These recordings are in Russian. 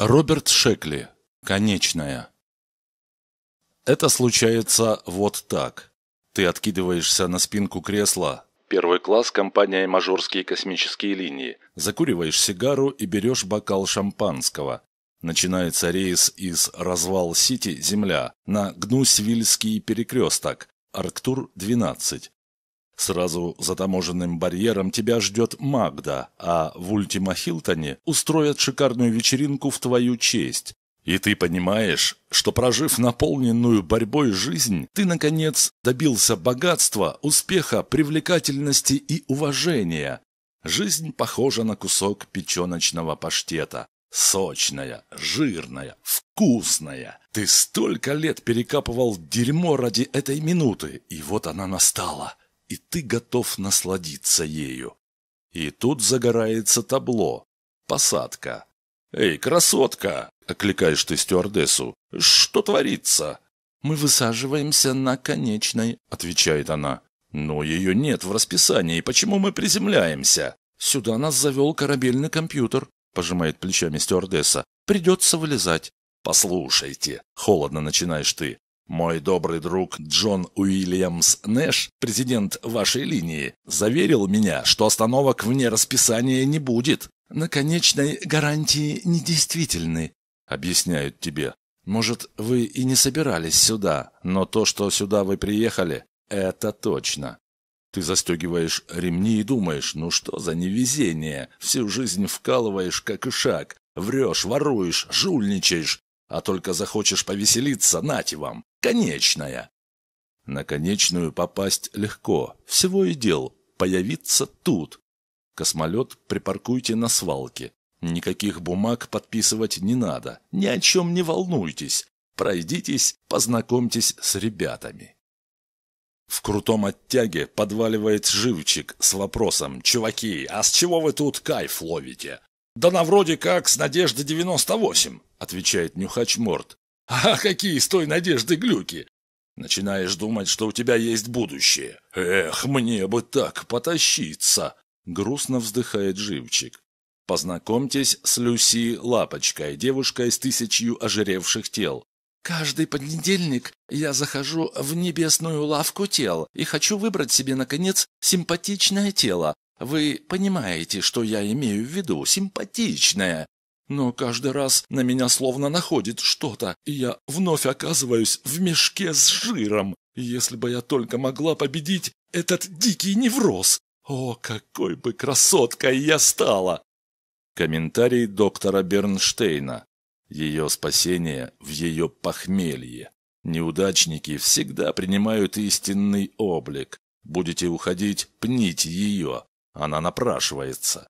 Роберт Шекли. Конечная. Это случается вот так. Ты откидываешься на спинку кресла. Первый класс, компания «Мажорские космические линии». Закуриваешь сигару и берешь бокал шампанского. Начинается рейс из «Развал-Сити, Земля» на Гнусвильский перекресток, Арктур-12. Сразу за таможенным барьером тебя ждет Магда, а в Ультима Хилтоне устроят шикарную вечеринку в твою честь. И ты понимаешь, что прожив наполненную борьбой жизнь, ты, наконец, добился богатства, успеха, привлекательности и уважения. Жизнь похожа на кусок печеночного паштета. Сочная, жирная, вкусная. Ты столько лет перекапывал дерьмо ради этой минуты, и вот она настала и ты готов насладиться ею. И тут загорается табло. Посадка. «Эй, красотка!» – окликаешь ты стюардессу. «Что творится?» «Мы высаживаемся на конечной», – отвечает она. «Но ее нет в расписании. Почему мы приземляемся?» «Сюда нас завел корабельный компьютер», – пожимает плечами стюардесса. «Придется вылезать». «Послушайте», – холодно начинаешь ты. Мой добрый друг Джон Уильямс Нэш, президент вашей линии, заверил меня, что остановок вне расписания не будет. Наконечной гарантии недействительны, объясняют тебе. Может, вы и не собирались сюда, но то, что сюда вы приехали, это точно. Ты застегиваешь ремни и думаешь, ну что за невезение, всю жизнь вкалываешь как и шаг, врешь, воруешь, жульничаешь, а только захочешь повеселиться, нате вам конечная. На конечную попасть легко, всего и дел, появиться тут. Космолет припаркуйте на свалке. Никаких бумаг подписывать не надо, ни о чем не волнуйтесь. Пройдитесь, познакомьтесь с ребятами. В крутом оттяге подваливает живчик с вопросом «Чуваки, а с чего вы тут кайф ловите?» «Да на вроде как с Надежды 98», — отвечает Нюхач Морд. А какие с той надежды глюки? Начинаешь думать, что у тебя есть будущее. Эх, мне бы так потащиться!» Грустно вздыхает живчик. Познакомьтесь с Люси Лапочкой, девушкой с тысячью ожиревших тел. Каждый понедельник я захожу в небесную лавку тел и хочу выбрать себе, наконец, симпатичное тело. Вы понимаете, что я имею в виду? Симпатичное. Но каждый раз на меня словно находит что-то, и я вновь оказываюсь в мешке с жиром. Если бы я только могла победить этот дикий невроз! О, какой бы красоткой я стала! Комментарий доктора Бернштейна. Ее спасение в ее похмелье. Неудачники всегда принимают истинный облик. Будете уходить, пните ее. Она напрашивается.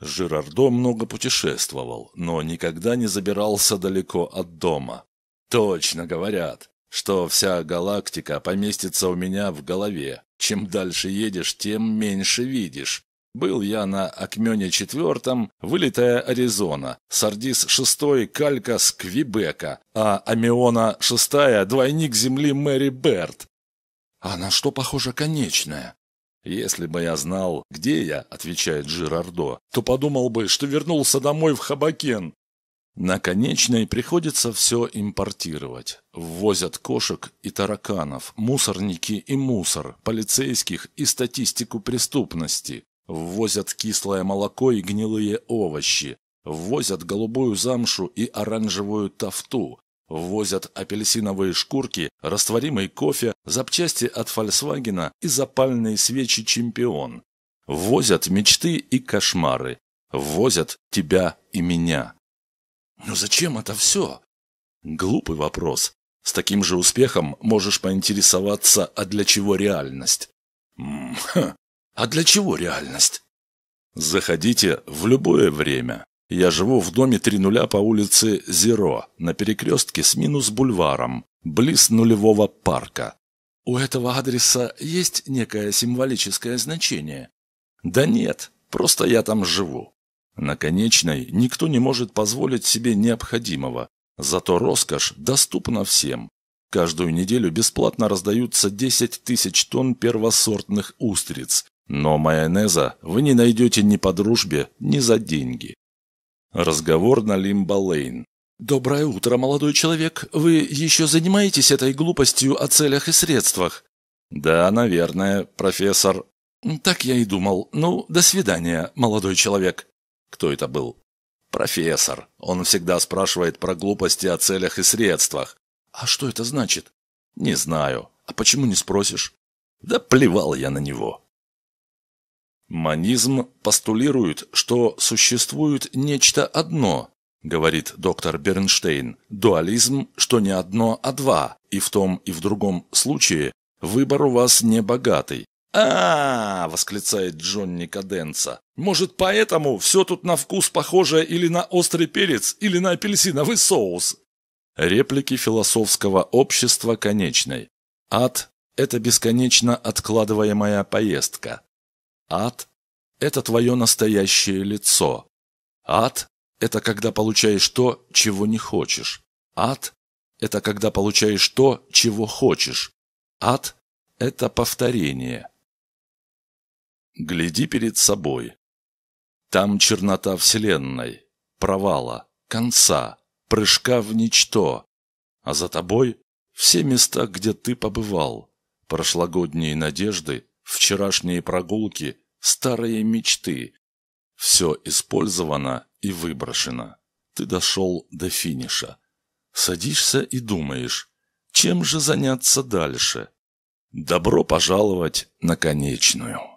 Жирардо много путешествовал, но никогда не забирался далеко от дома. «Точно говорят, что вся галактика поместится у меня в голове. Чем дальше едешь, тем меньше видишь. Был я на Акмёне четвертом, вылетая Аризона, Сардис шестой калька с Квебека, а Амиона шестая – двойник земли Мэри Берт. А на что похожа конечная? «Если бы я знал, где я», — отвечает Жирардо, «то подумал бы, что вернулся домой в Хабакен». На конечной приходится все импортировать. Ввозят кошек и тараканов, мусорники и мусор, полицейских и статистику преступности. Ввозят кислое молоко и гнилые овощи. Ввозят голубую замшу и оранжевую тафту. Ввозят апельсиновые шкурки, растворимый кофе, запчасти от «Фольксвагена» и запальные свечи «Чемпион». Ввозят мечты и кошмары. Ввозят тебя и меня. Но зачем это все? Глупый вопрос. С таким же успехом можешь поинтересоваться, а для чего реальность? М мм, -м -ха. А для чего реальность? Заходите в любое время. Я живу в доме 3 нуля по улице Зеро, на перекрестке с минус-бульваром, близ нулевого парка. У этого адреса есть некое символическое значение? Да нет, просто я там живу. На конечной никто не может позволить себе необходимого, зато роскошь доступна всем. Каждую неделю бесплатно раздаются 10 тысяч тонн первосортных устриц, но майонеза вы не найдете ни по дружбе, ни за деньги. Разговор на Лимбалейн. «Доброе утро, молодой человек. Вы еще занимаетесь этой глупостью о целях и средствах?» «Да, наверное, профессор». «Так я и думал. Ну, до свидания, молодой человек». «Кто это был?» «Профессор. Он всегда спрашивает про глупости о целях и средствах». «А что это значит?» «Не знаю. А почему не спросишь?» «Да плевал я на него». Манизм постулирует, что существует нечто одно, говорит доктор Бернштейн, дуализм, что не одно, а два, и в том и в другом случае выбор у вас не богатый. А, -а, -а восклицает Джонни Каденца. Может, поэтому все тут на вкус похоже или на острый перец, или на апельсиновый соус. Реплики философского общества конечной. Ад – это бесконечно откладываемая поездка. Ад – это твое настоящее лицо. Ад – это когда получаешь то, чего не хочешь. Ад – это когда получаешь то, чего хочешь. Ад – это повторение. Гляди перед собой. Там чернота Вселенной, провала, конца, прыжка в ничто. А за тобой все места, где ты побывал, прошлогодние надежды Вчерашние прогулки – старые мечты. Все использовано и выброшено. Ты дошел до финиша. Садишься и думаешь, чем же заняться дальше? Добро пожаловать на конечную.